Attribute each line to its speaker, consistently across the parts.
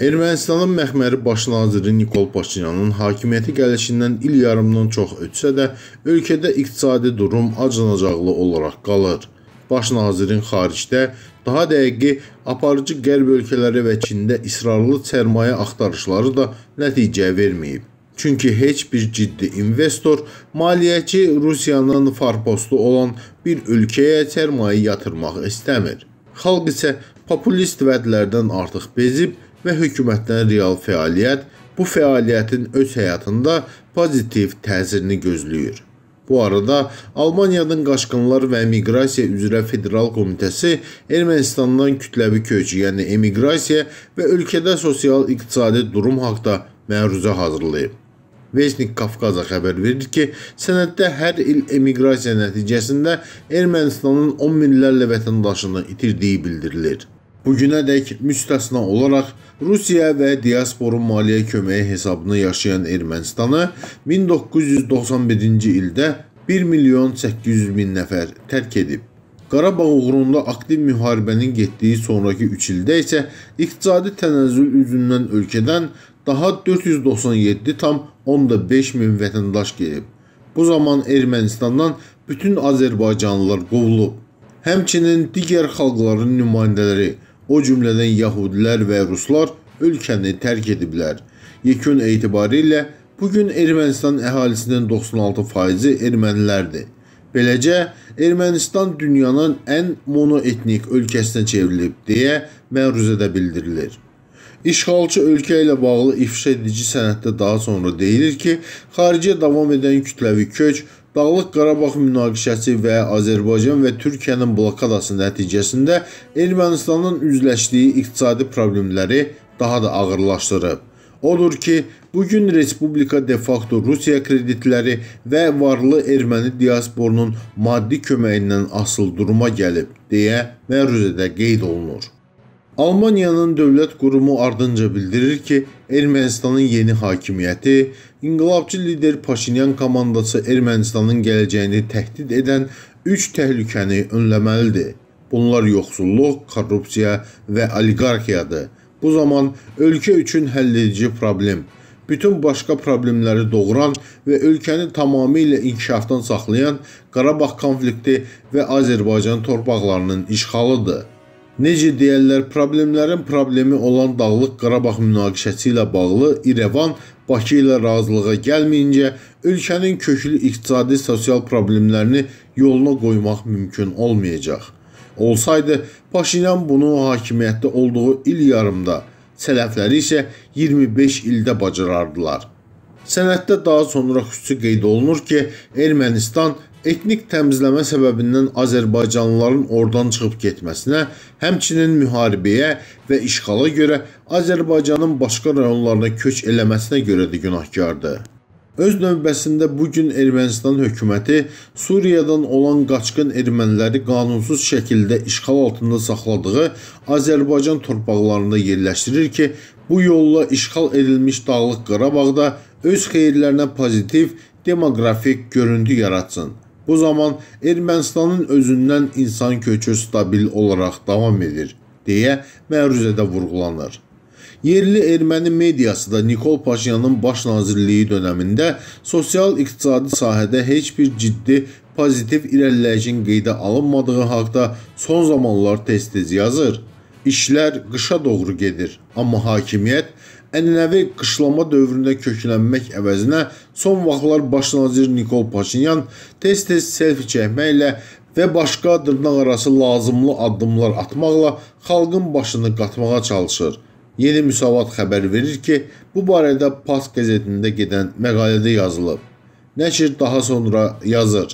Speaker 1: Ermənistanın məxməri baş naziri Nikol Paşinyanın hakimiyyəti gəlişindən il yarımdan çox ötsə də, ölkədə iqtisadi durum acınacaqlı olaraq qalır. Baş nazirin xaricdə, daha dəqiqi aparıcı qərb ölkələri və Çində israrlı sərmayə axtarışları da nəticə verməyib. Çünki heç bir ciddi investor maliyyəçi Rusiyanın farpostu olan bir ölkəyə sərmayə yatırmaq istəmir. Xalq isə populist vədlərdən artıq bezib, və hökumətdən real fəaliyyət bu fəaliyyətin öz həyatında pozitiv təsirini gözləyir. Bu arada Almaniyanın Qaşqınlar və Miqrasiya üzrə Federal Komitəsi Ermənistandan kütləvi köç, yəni emiqrasiya və ölkədə sosial-iqtisadi durum haqda məruzə hazırlayıb. Vesnik Qafqaza xəbər verir ki, sənəddə hər il emiqrasiya nəticəsində Ermənistanın 10 minlərlə vətəndaşını itirdiyi bildirilir. Bugünədək müstəsna olaraq Rusiya və diasporun maliyyə köməyi hesabını yaşayan Ermənistana 1991-ci ildə 1 milyon 800 min nəfər tərk edib. Qarabağ uğrunda aktiv müharibənin getdiyi sonrakı 3 ildə isə iqtisadi tənəzzül üzündən ölkədən daha 497,5 min vətəndaş gedib. Bu zaman Ermənistandan bütün Azərbaycanlılar qovulub. Həmçinin digər xalqların nümayəndələri O cümlədən yəhudilər və ruslar ölkəni tərk ediblər. Yekun etibarilə bu gün Ermənistan əhalisinin 96%-i ermənilərdir. Beləcə Ermənistan dünyanın ən monoetnik ölkəsinə çevrilib deyə məruzədə bildirilir. İşğalçı ölkə ilə bağlı ifşa edici sənəddə daha sonra deyilir ki, xaricə davam edən kütləvi köç Dağlıq Qarabağ münaqişəsi və Azərbaycan və Türkiyənin blokadası nəticəsində Ermənistanın üzləşdiyi iqtisadi problemləri daha da ağırlaşdırıb. Odur ki, bu gün respublika de-facto Rusiya kreditləri və varlı erməni diasporunun maddi köməyindən asıl duruma gəlib deyə məruzədə qeyd olunur. Almaniyanın dövlət qurumu ardınca bildirir ki, Ermənistanın yeni hakimiyyəti, inqilabçı lider Paşinyan komandası Ermənistanın gələcəyini təhdid edən 3 təhlükəni önləməlidir. Bunlar yoxsulluq, korrupsiya və oliqarxiyadır. Bu zaman ölkə üçün həlledici problem, bütün başqa problemləri doğuran və ölkəni tamamilə inkişafdan saxlayan Qarabağ konflikti və Azərbaycan torpaqlarının işğalıdır. Necə deyərlər, problemlərin problemi olan Dağlıq Qarabağ münaqişəsi ilə bağlı İrəvan Bakı ilə razılığa gəlməyincə ölkənin köklü iqtisadi sosial problemlərini yoluna qoymaq mümkün olmayacaq. Olsaydı, Paşinyan bunu hakimiyyətdə olduğu il yarımda, sələfləri isə 25 ildə bacarardılar. Sənəddə daha sonra xüsusi qeyd olunur ki, Ermənistan etnik təmizləmə səbəbindən azərbaycanlıların oradan çıxıb getməsinə, həmçinin müharibəyə və işğala görə Azərbaycanın başqa rayonlarına köç eləməsinə görə də günahkardır. Öz növbəsində bu gün Ermənistan hökuməti Suriyadan olan qaçqın erməniləri qanunsuz şəkildə işğal altında saxladığı Azərbaycan torpaqlarında yerləşdirir ki, bu yolla işğal edilmiş Dağlıq Qarabağda öz xeyirlərinə pozitiv demoqrafik görüntü yaratsın. Bu zaman Ermənistanın özündən insan köçü stabil olaraq davam edir, deyə məruzədə vurğulanır. Yerli erməni mediası da Nikol Paşinyanın baş nazirliyi dönəmində sosial-iqtisadi sahədə heç bir ciddi pozitiv irəliləyişin qeydə alınmadığı haqda son zamanlar tez-tez yazır. İşlər qışa doğru gedir, amma hakimiyyət ənənəvi qışlama dövründə köklənmək əvəzinə son vaxtlar başlanıcı Nikol Paşinyan tez-tez selfi çəkməklə və başqa dırnaq arası lazımlı addımlar atmaqla xalqın başını qatmağa çalışır. Yeni müsavat xəbər verir ki, bu barədə PAS qəzetində gedən məqalədə yazılıb. Nəşir daha sonra yazır.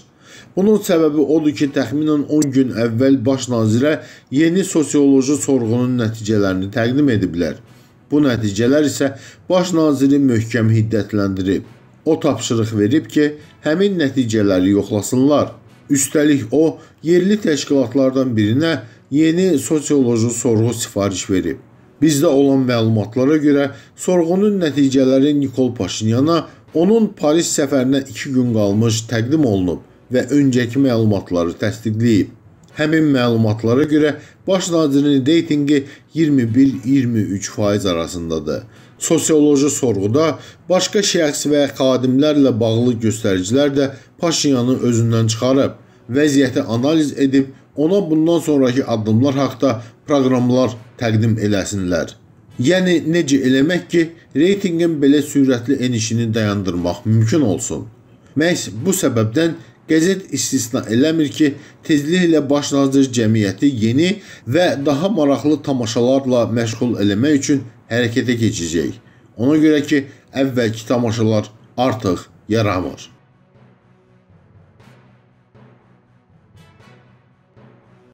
Speaker 1: Bunun səbəbi odur ki, təxminən 10 gün əvvəl baş nazirə yeni sosioloji sorğunun nəticələrini təqdim ediblər. Bu nəticələr isə baş naziri möhkəm hiddətləndirib. O tapşırıq verib ki, həmin nəticələri yoxlasınlar. Üstəlik o, yerli təşkilatlardan birinə yeni sosioloji sorğu sifariş verib. Bizdə olan məlumatlara görə sorğunun nəticələri Nikol Paşinyana onun Paris səfərinə 2 gün qalmış təqdim olunub və öncəki məlumatları təsdiqləyib. Həmin məlumatlara görə baş nazirin reytinqi 21-23% arasındadır. Sosioloji sorğuda başqa şəxs və xadimlərlə bağlı göstəricilər də Paşinyanı özündən çıxarıb, vəziyyəti analiz edib ona bundan sonrakı addımlar haqqında proqramlar təqdim eləsinlər. Yəni necə eləmək ki, reytinqin belə sürətli enişini dayandırmaq mümkün olsun. Məhz bu səbəbdən Qəzet istisna eləmir ki, tezliklə baş nazir cəmiyyəti yeni və daha maraqlı tamaşalarla məşğul eləmək üçün hərəkətə keçəcək. Ona görə ki, əvvəlki tamaşalar artıq yaramır.